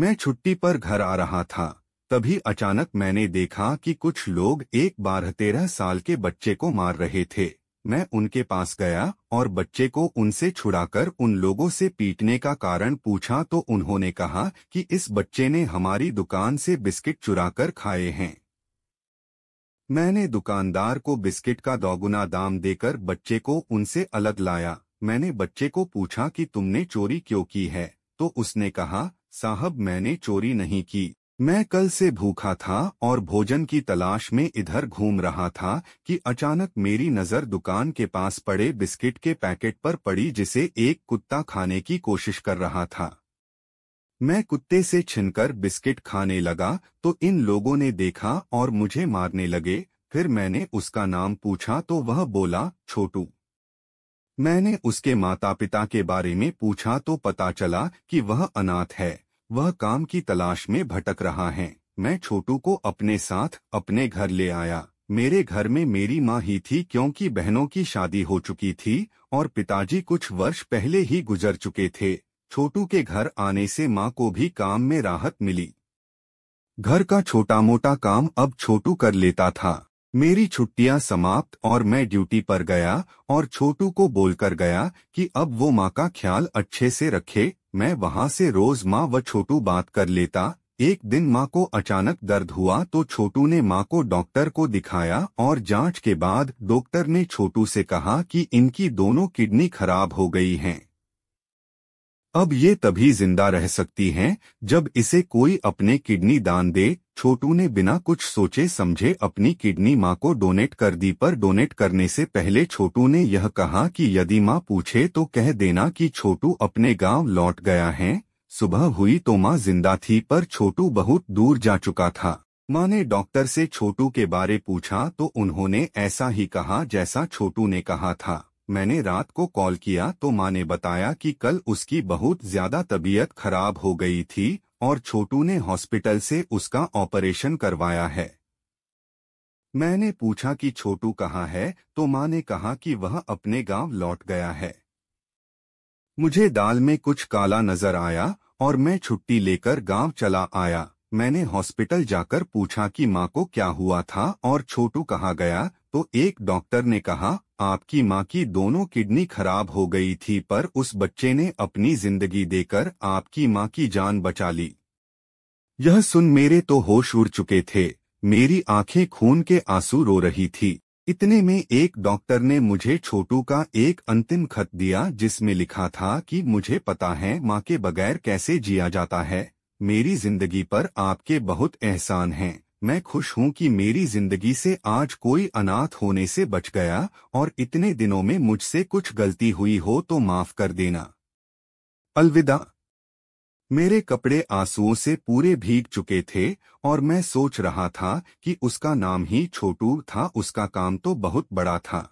मैं छुट्टी पर घर आ रहा था तभी अचानक मैंने देखा कि कुछ लोग एक बारह तेरह साल के बच्चे को मार रहे थे मैं उनके पास गया और बच्चे को उनसे छुड़ाकर उन लोगों से पीटने का कारण पूछा तो उन्होंने कहा कि इस बच्चे ने हमारी दुकान से बिस्किट चुराकर खाए हैं मैंने दुकानदार को बिस्किट का दोगुना दाम देकर बच्चे को उनसे अलग लाया मैंने बच्चे को पूछा कि तुमने चोरी क्यों की है तो उसने कहा साहब मैंने चोरी नहीं की मैं कल से भूखा था और भोजन की तलाश में इधर घूम रहा था कि अचानक मेरी नज़र दुकान के पास पड़े बिस्किट के पैकेट पर पड़ी जिसे एक कुत्ता खाने की कोशिश कर रहा था मैं कुत्ते से छिनकर बिस्किट खाने लगा तो इन लोगों ने देखा और मुझे मारने लगे फिर मैंने उसका नाम पूछा तो वह बोला छोटू मैंने उसके माता पिता के बारे में पूछा तो पता चला कि वह अनाथ है वह काम की तलाश में भटक रहा है मैं छोटू को अपने साथ अपने घर ले आया मेरे घर में मेरी माँ ही थी क्योंकि बहनों की शादी हो चुकी थी और पिताजी कुछ वर्ष पहले ही गुजर चुके थे छोटू के घर आने से माँ को भी काम में राहत मिली घर का छोटा मोटा काम अब छोटू कर लेता था मेरी छुट्टियां समाप्त और मैं ड्यूटी पर गया और छोटू को बोलकर गया कि अब वो माँ का ख्याल अच्छे से रखे मैं वहाँ से रोज माँ व छोटू बात कर लेता एक दिन माँ को अचानक दर्द हुआ तो छोटू ने माँ को डॉक्टर को दिखाया और जांच के बाद डॉक्टर ने छोटू से कहा कि इनकी दोनों किडनी खराब हो गई हैं अब ये तभी जिंदा रह सकती हैं जब इसे कोई अपने किडनी दान दे छोटू ने बिना कुछ सोचे समझे अपनी किडनी माँ को डोनेट कर दी पर डोनेट करने से पहले छोटू ने यह कहा कि यदि माँ पूछे तो कह देना कि छोटू अपने गांव लौट गया है सुबह हुई तो माँ जिंदा थी पर छोटू बहुत दूर जा चुका था माँ ने डॉक्टर से छोटू के बारे पूछा तो उन्होंने ऐसा ही कहा जैसा छोटू ने कहा था मैंने रात को कॉल किया तो माँ ने बताया कि कल उसकी बहुत ज्यादा तबीयत खराब हो गई थी और छोटू ने हॉस्पिटल से उसका ऑपरेशन करवाया है मैंने पूछा कि छोटू कहाँ है तो माँ ने कहा कि वह अपने गांव लौट गया है मुझे दाल में कुछ काला नजर आया और मैं छुट्टी लेकर गांव चला आया मैंने हॉस्पिटल जाकर पूछा कि माँ को क्या हुआ था और छोटू कहा गया तो एक डॉक्टर ने कहा आपकी माँ की दोनों किडनी खराब हो गई थी पर उस बच्चे ने अपनी जिंदगी देकर आपकी माँ की जान बचा ली यह सुन मेरे तो होश उड़ चुके थे मेरी आंखें खून के आंसू रो रही थी इतने में एक डॉक्टर ने मुझे छोटू का एक अंतिम खत दिया जिसमें लिखा था कि मुझे पता है माँ के बगैर कैसे जिया जाता है मेरी जिंदगी पर आपके बहुत एहसान हैं मैं खुश हूं कि मेरी जिंदगी से आज कोई अनाथ होने से बच गया और इतने दिनों में मुझसे कुछ गलती हुई हो तो माफ कर देना अलविदा मेरे कपड़े आंसुओं से पूरे भीग चुके थे और मैं सोच रहा था कि उसका नाम ही छोटू था उसका काम तो बहुत बड़ा था